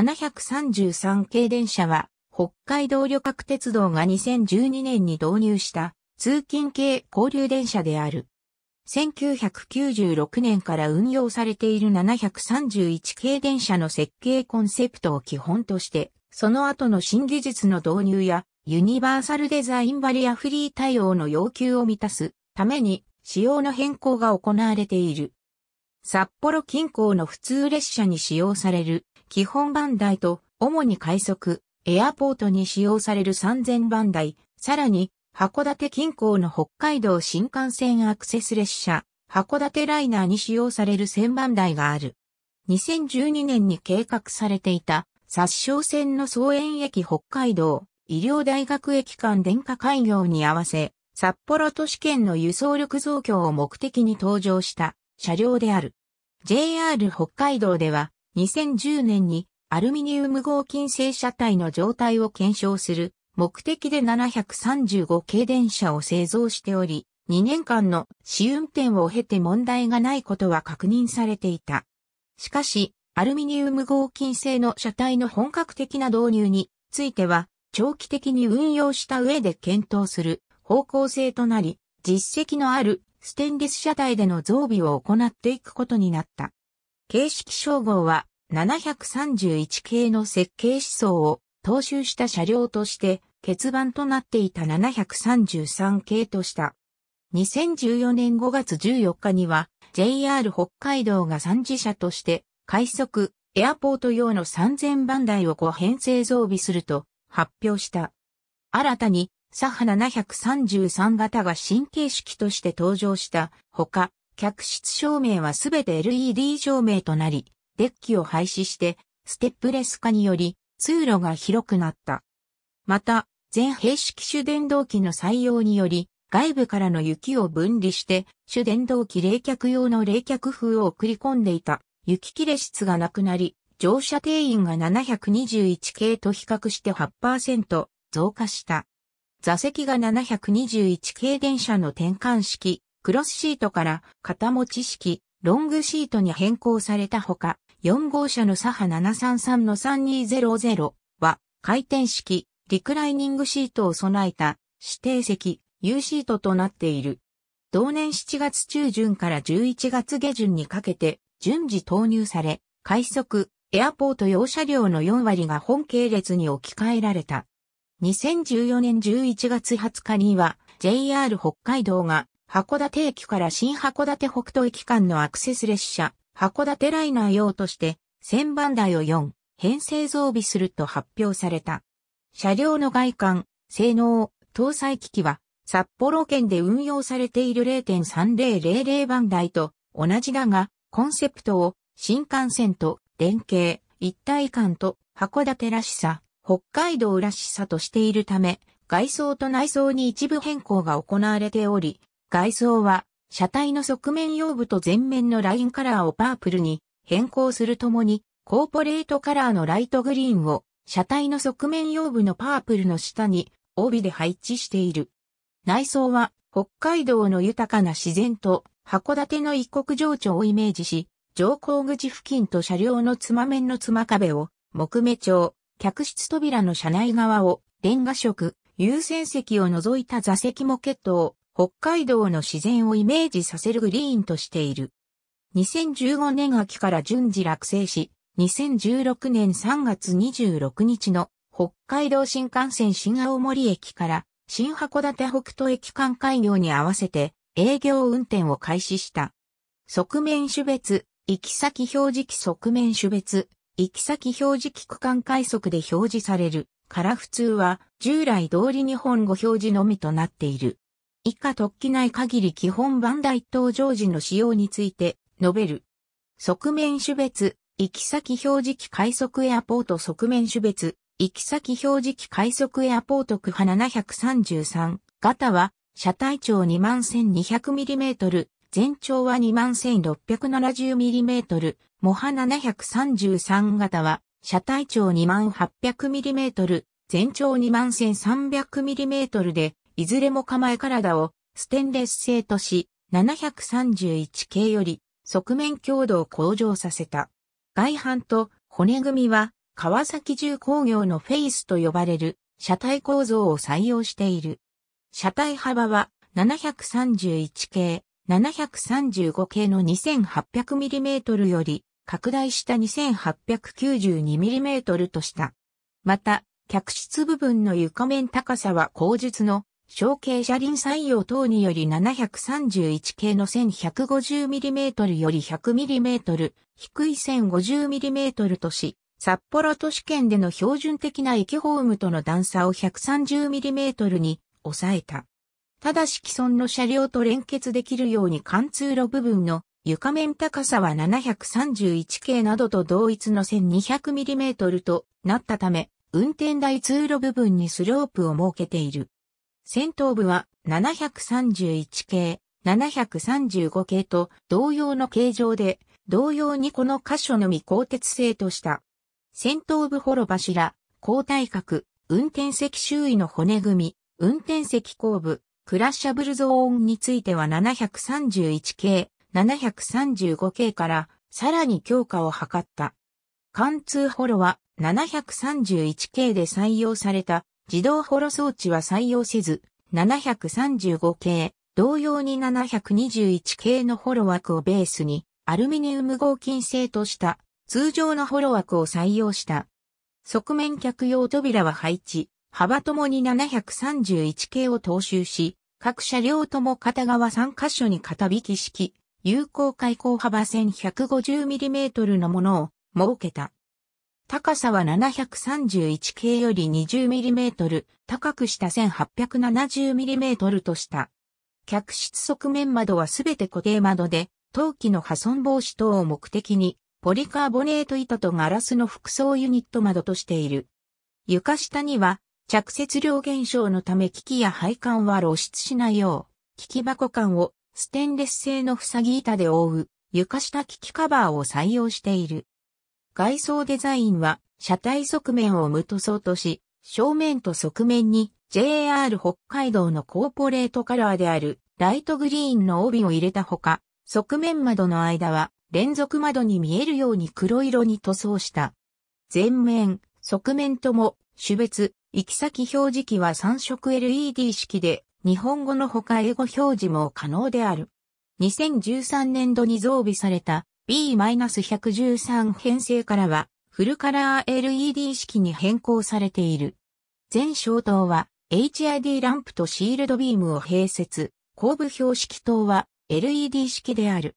733系電車は、北海道旅客鉄道が2012年に導入した通勤系交流電車である。1996年から運用されている731系電車の設計コンセプトを基本として、その後の新技術の導入やユニバーサルデザインバリアフリー対応の要求を満たすために仕様の変更が行われている。札幌近郊の普通列車に使用される基本番台と、主に快速、エアポートに使用される3000番台、さらに、函館近郊の北海道新幹線アクセス列車、函館ライナーに使用される1000番台がある。2012年に計画されていた、殺傷線の総延駅北海道、医療大学駅間電化開業に合わせ、札幌都市圏の輸送力増強を目的に登場した車両である。JR 北海道では2010年にアルミニウム合金製車体の状態を検証する目的で735系電車を製造しており、2年間の試運転を経て問題がないことは確認されていた。しかし、アルミニウム合金製の車体の本格的な導入については、長期的に運用した上で検討する方向性となり、実績のあるステンレス車体での増備を行っていくことになった。形式称号は731系の設計思想を踏襲した車両として欠番となっていた733系とした。2014年5月14日には JR 北海道が3次車として快速エアポート用の3000番台を5編成増備すると発表した。新たにサハ733型が新形式として登場したほか、客室照明はすべて LED 照明となり、デッキを廃止して、ステップレス化により、通路が広くなった。また、全閉式主電動機の採用により、外部からの雪を分離して、主電動機冷却用の冷却風を送り込んでいた雪切れ室がなくなり、乗車定員が721系と比較して8%増加した。座席が721系電車の転換式、クロスシートから肩持ち式、ロングシートに変更されたほか、4号車のサハ733の3200は回転式、リクライニングシートを備えた指定席、U シートとなっている。同年7月中旬から11月下旬にかけて順次投入され、快速、エアポート用車両の4割が本系列に置き換えられた。2014年11月20日には JR 北海道が函館駅から新函館北斗駅間のアクセス列車、函館ライナー用として、1000番台を4、編成増備すると発表された。車両の外観、性能、搭載機器は、札幌圏で運用されている0.3000番台と同じだが、コンセプトを新幹線と連携、一体感と函館らしさ、北海道らしさとしているため、外装と内装に一部変更が行われており、外装は、車体の側面用部と前面のラインカラーをパープルに変更するともに、コーポレートカラーのライトグリーンを車体の側面用部のパープルの下に帯で配置している。内装は北海道の豊かな自然と函館の一国情緒をイメージし、乗降口付近と車両のつま面のつま壁を木目調、客室扉の車内側をレンガ色、優先席を除いた座席モケットを北海道の自然をイメージさせるグリーンとしている。2015年秋から順次落成し、2016年3月26日の北海道新幹線新青森駅から新函館北斗駅間開業に合わせて営業運転を開始した。側面種別、行き先表示器側面種別、行き先表示器区間快速で表示されるから普通は従来通り日本語表示のみとなっている。以下突起ない限り基本版大登場時の使用について述べる。側面種別、行き先表示器快速エアポート側面種別、行き先表示器快速エアポート区波733型は車体長 21,200mm、全長は 21,670mm、モハ733型は車体長 28,000mm、全長 21,300mm でいずれも構え体をステンレス製とし、731系より側面強度を向上させた。外反と骨組みは川崎重工業のフェイスと呼ばれる車体構造を採用している。車体幅は731系、735系の 2800mm より拡大した 2892mm とした。また、客室部分の床面高さは後述の小径車輪採用等により731系の 1150mm より 100mm 低い 1050mm とし、札幌都市圏での標準的な駅ホームとの段差を 130mm に抑えた。ただし既存の車両と連結できるように貫通路部分の床面高さは731系などと同一の 1200mm となったため、運転台通路部分にスロープを設けている。戦闘部は731系、735系と同様の形状で、同様にこの箇所のみ鋼鉄製とした。戦闘部幌柱、鋼体角、運転席周囲の骨組み、運転席後部、クラッシャブルゾーンについては731系、735系からさらに強化を図った。貫通ホロは731系で採用された自動ホロ装置は採用せず、735系、同様に721系のホロ枠をベースに、アルミニウム合金製とした通常のホロ枠を採用した。側面客用扉は配置、幅ともに731系を踏襲し、各車両とも片側3カ所に片引き式、有効開口幅線 150mm のものを設けた。高さは 731K より 20mm 高くした 1870mm とした。客室側面窓はすべて固定窓で、陶器の破損防止等を目的に、ポリカーボネート板とガラスの複層ユニット窓としている。床下には、着雪量減少のため機器や配管は露出しないよう、機器箱管をステンレス製の塞ぎ板で覆う床下機器カバーを採用している。外装デザインは車体側面を無塗装とし、正面と側面に JR 北海道のコーポレートカラーであるライトグリーンの帯を入れたほか、側面窓の間は連続窓に見えるように黒色に塗装した。前面、側面とも種別、行き先表示器は3色 LED 式で日本語のほか英語表示も可能である。2013年度に増備された B-113 編成からは、フルカラー LED 式に変更されている。全照灯は HID ランプとシールドビームを併設、後部標識灯は LED 式である。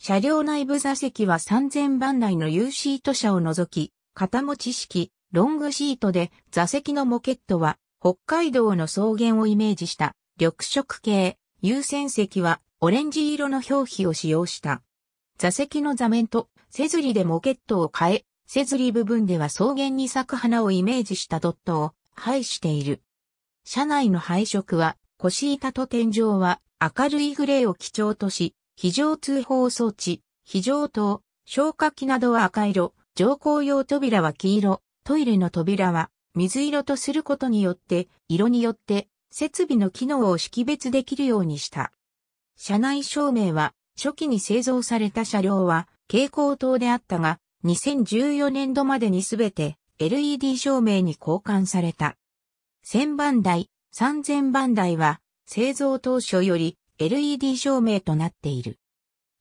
車両内部座席は3000番台の U シート車を除き、片持ち式、ロングシートで座席のモケットは北海道の草原をイメージした緑色系、優先席はオレンジ色の表皮を使用した。座席の座面とせずりでモケットを変え、せずり部分では草原に咲く花をイメージしたドットを配している。車内の配色は腰板と天井は明るいグレーを基調とし、非常通報装置、非常灯、消火器などは赤色、乗降用扉は黄色、トイレの扉は水色とすることによって、色によって設備の機能を識別できるようにした。車内照明は初期に製造された車両は蛍光灯であったが、2014年度までにすべて LED 照明に交換された。1000番台、3000番台は製造当初より LED 照明となっている。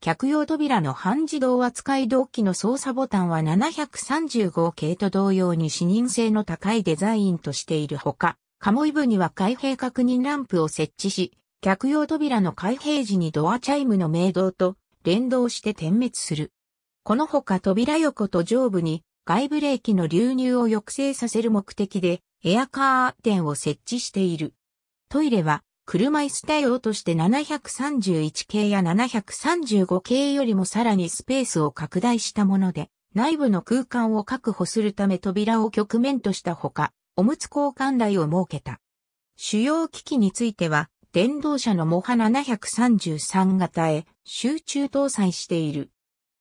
客用扉の半自動扱い動機の操作ボタンは735系と同様に視認性の高いデザインとしているほか、カモイ部には開閉確認ランプを設置し、客用扉の開閉時にドアチャイムの鳴動と連動して点滅する。このほか扉横と上部に外ブレーキの流入を抑制させる目的でエアカーテンを設置している。トイレは車椅子対応として731系や735系よりもさらにスペースを拡大したもので、内部の空間を確保するため扉を局面としたほか、おむつ交換台を設けた。主要機器については、電動車のモハ733型へ集中搭載している。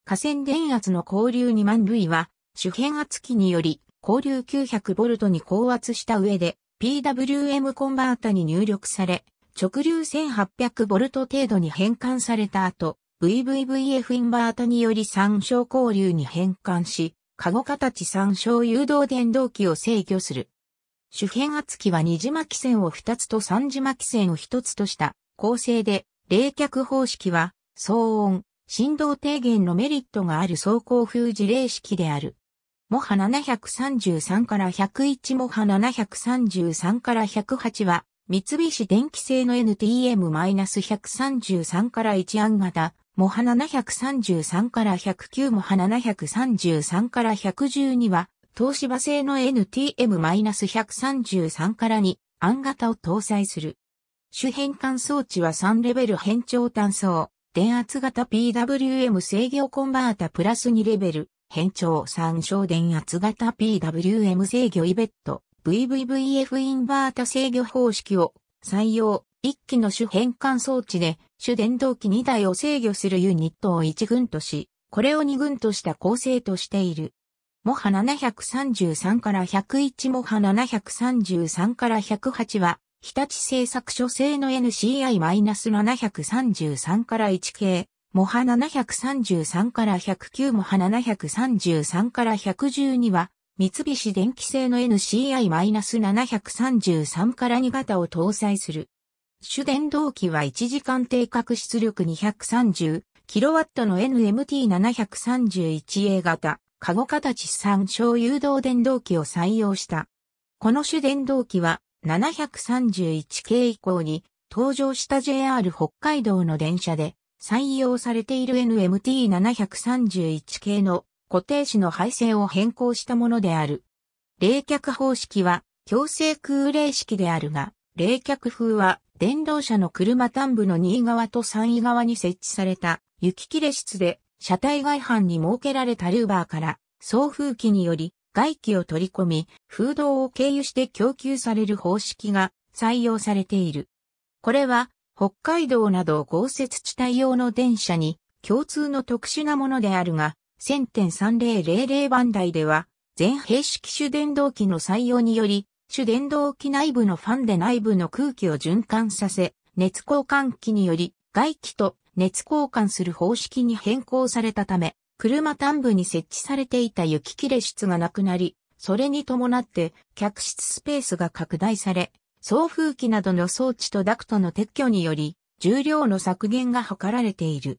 河川電圧の交流2万類は、主変圧器により、交流 900V に高圧した上で、PWM コンバータに入力され、直流 1800V 程度に変換された後、VVVF インバータにより参照交流に変換し、カゴ形参照誘導電動機を制御する。主変圧器は二次巻線を二つと三次巻線を一つとした構成で、冷却方式は、騒音、振動低減のメリットがある走行風事例式である。モハ733から101モハ733から108は、三菱電機製の NTM-133 から1案型、モハ733から109モハ733から112は、東芝製の NTM-133 から2、暗型を搭載する。主変換装置は3レベル変調単層、電圧型 PWM 制御コンバータプラス2レベル、変調3小電圧型 PWM 制御イベット、VVVF インバータ制御方式を採用。1機の主変換装置で主電動機2台を制御するユニットを1軍とし、これを2軍とした構成としている。モハ733から101モハ733から108は、日立製作所製の NCI-733 から1系、モハ733から109モハ733から112は、三菱電機製の NCI-733 から2型を搭載する。主電動機は1時間定格出力 230kW の NMT731A 型。カゴ形資産小誘導電動機を採用した。この種電動機は731系以降に登場した JR 北海道の電車で採用されている NMT731 系の固定子の配線を変更したものである。冷却方式は強制空冷式であるが、冷却風は電動車の車端部の位側と3位側に設置された雪切れ室で車体外板に設けられたルーバーから送風機により外気を取り込み、風洞を経由して供給される方式が採用されている。これは北海道など豪雪地帯用の電車に共通の特殊なものであるが、1000.3000番台では、全閉式主電動機の採用により、主電動機内部のファンで内部の空気を循環させ、熱交換器により外気と熱交換する方式に変更されたため、車端部に設置されていた雪切れ室がなくなり、それに伴って客室スペースが拡大され、送風機などの装置とダクトの撤去により、重量の削減が図られている。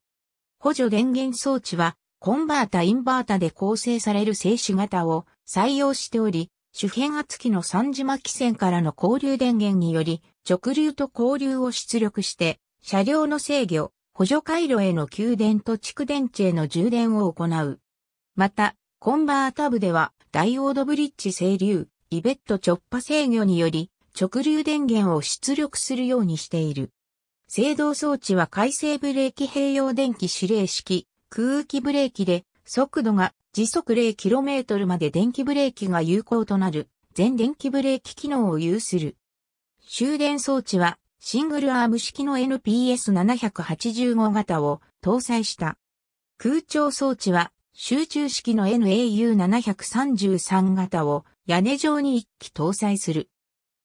補助電源装置は、コンバータインバータで構成される静止型を採用しており、主変圧器の三島機線からの交流電源により、直流と交流を出力して、車両の制御、補助回路への給電と蓄電池への充電を行う。また、コンバータ部では、ダイオードブリッジ整流、リベット直波制御により、直流電源を出力するようにしている。制動装置は回生ブレーキ併用電気指令式、空気ブレーキで、速度が時速 0km まで電気ブレーキが有効となる、全電気ブレーキ機能を有する。終電装置はシングルアーム式の NPS785 型を搭載した。空調装置は集中式の NAU733 型を屋根上に1機搭載する。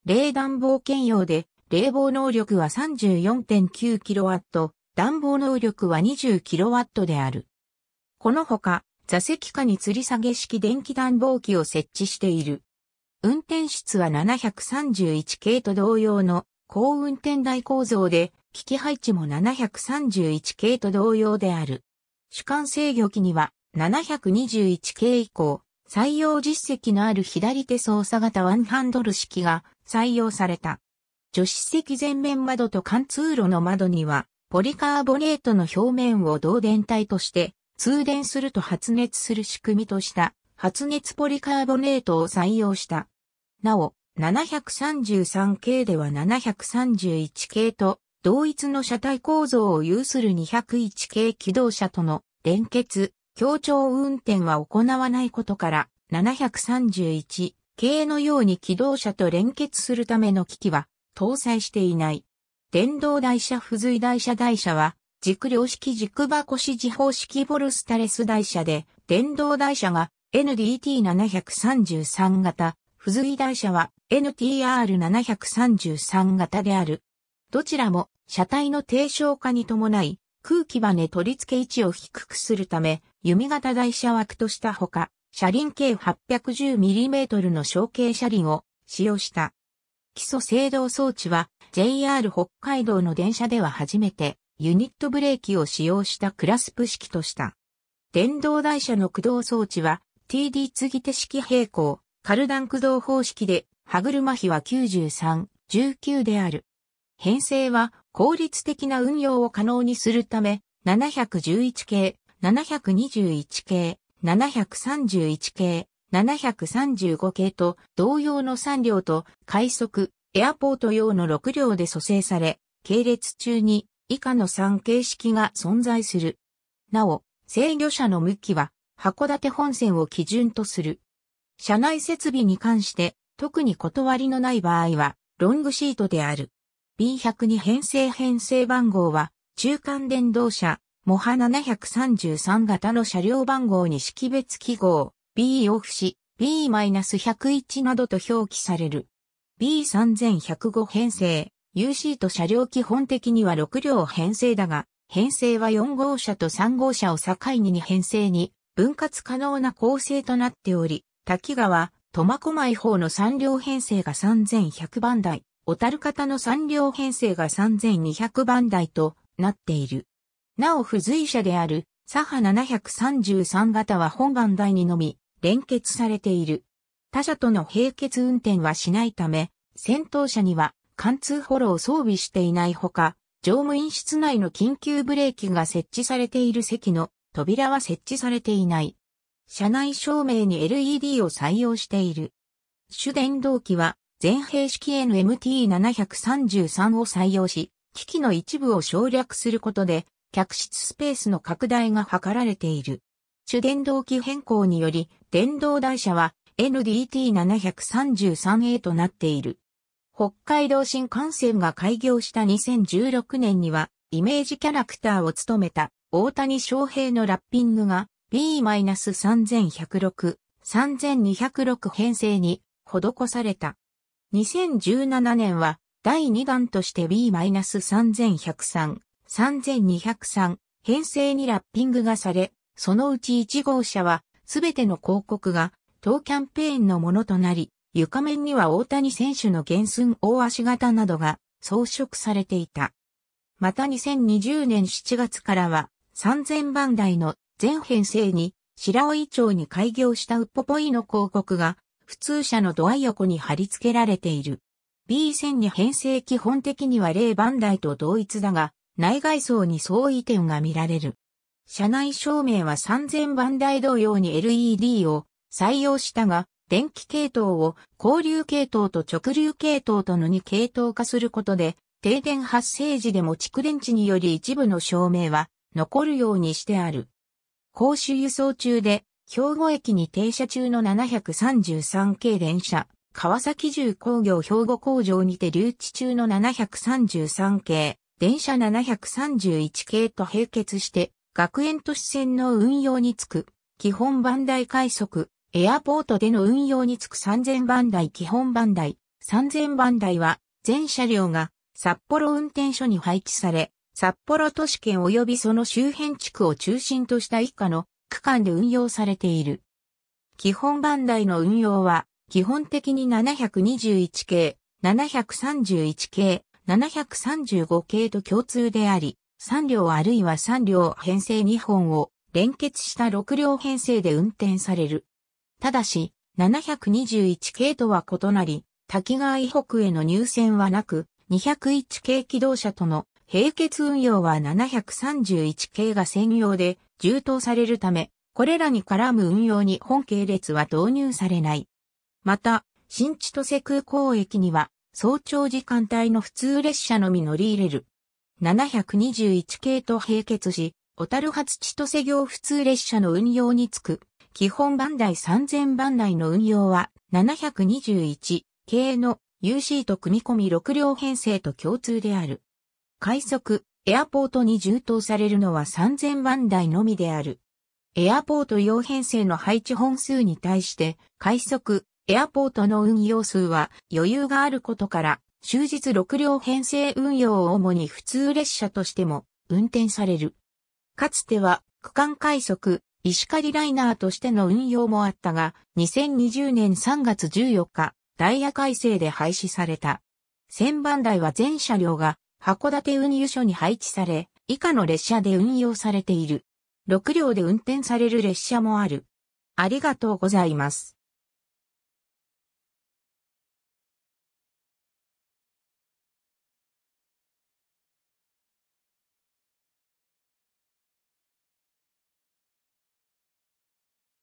冷暖房兼用で冷房能力は 34.9kW、暖房能力は 20kW である。このほか座席下に吊り下げ式電気暖房機を設置している。運転室は731系と同様の高運転台構造で、機器配置も731系と同様である。主管制御機には721系以降、採用実績のある左手操作型ワンハンドル式が採用された。助手席前面窓と貫通路の窓には、ポリカーボネートの表面を導電体として、通電すると発熱する仕組みとした、発熱ポリカーボネートを採用した。なお、733系では731系と同一の車体構造を有する201系機動車との連結、協調運転は行わないことから731系のように機動車と連結するための機器は搭載していない。電動台車付随台車台車は軸量式軸箱指示方式ボルスタレス台車で電動台車が NDT733 型付随台車は NTR733 型である。どちらも車体の低床化に伴い空気バネ取り付け位置を低くするため弓型台車枠としたほか、車輪計 810mm の小径車輪を使用した。基礎制動装置は JR 北海道の電車では初めてユニットブレーキを使用したクラスプ式とした。電動台車の駆動装置は TD 継ぎ手式平行カルダン駆動方式で歯車比は93、19である。編成は効率的な運用を可能にするため、711系、721系、731系、735系と同様の3両と快速、エアポート用の6両で組成され、系列中に以下の3形式が存在する。なお、制御車の向きは函館本線を基準とする。車内設備に関して、特に断りのない場合は、ロングシートである。B102 編成編成番号は、中間電動車、モハ733型の車両番号に識別記号、B オフし、B-101 などと表記される。B3105 編成、U シート車両基本的には6両編成だが、編成は4号車と3号車を境に2編成に分割可能な構成となっており、滝川、苫小牧方の3両編成が3100番台、小樽方の3両編成が3200番台となっている。なお付随者である、左派733型は本番台にのみ、連結されている。他社との並結運転はしないため、先頭車には貫通フォローを装備していないほか、乗務員室内の緊急ブレーキが設置されている席の扉は設置されていない。車内照明に LED を採用している。主電動機は全閉式 NMT733 を採用し、機器の一部を省略することで、客室スペースの拡大が図られている。主電動機変更により、電動台車は NDT733A となっている。北海道新幹線が開業した2016年には、イメージキャラクターを務めた大谷翔平のラッピングが B-3106、3206編成に施された。2017年は第2弾として B-3103、3203編成にラッピングがされ、そのうち1号車はすべての広告が当キャンペーンのものとなり、床面には大谷選手の原寸大足型などが装飾されていた。また2020年7月からは3000番台の全編成に白老町に開業したウッポポイの広告が普通車のドア横に貼り付けられている。B 線に編成基本的には0番台と同一だが、内外装に相違点が見られる。車内照明は3000番台同様に LED を採用したが、電気系統を交流系統と直流系統との2系統化することで、停電発生時でも蓄電池により一部の照明は残るようにしてある。公衆輸送中で、兵庫駅に停車中の733系電車、川崎重工業兵庫工場にて留置中の733系、電車731系と並結して、学園都市線の運用につく、基本番台快速、エアポートでの運用につく3000番台基本番台、3000番台は、全車両が札幌運転所に配置され、札幌都市圏及びその周辺地区を中心とした一家の区間で運用されている。基本番台の運用は、基本的に721系、731系、735系と共通であり、3両あるいは3両編成2本を連結した6両編成で運転される。ただし、721系とは異なり、滝川以北への入線はなく、201系機動車との平血運用は731系が専用で充当されるため、これらに絡む運用に本系列は導入されない。また、新千歳空港駅には、早朝時間帯の普通列車のみ乗り入れる。721系と並結し、小樽発千歳行普通列車の運用につく。基本番台3000番台の運用は、721系の UC と組み込み6両編成と共通である。快速、エアポートに充当されるのは3000番台のみである。エアポート用編成の配置本数に対して、快速、エアポートの運用数は余裕があることから、終日6両編成運用を主に普通列車としても運転される。かつては区間快速、石狩ライナーとしての運用もあったが、2020年3月14日、ダイヤ改正で廃止された。1000番台は全車両が函館運輸所に配置され、以下の列車で運用されている。6両で運転される列車もある。ありがとうございます。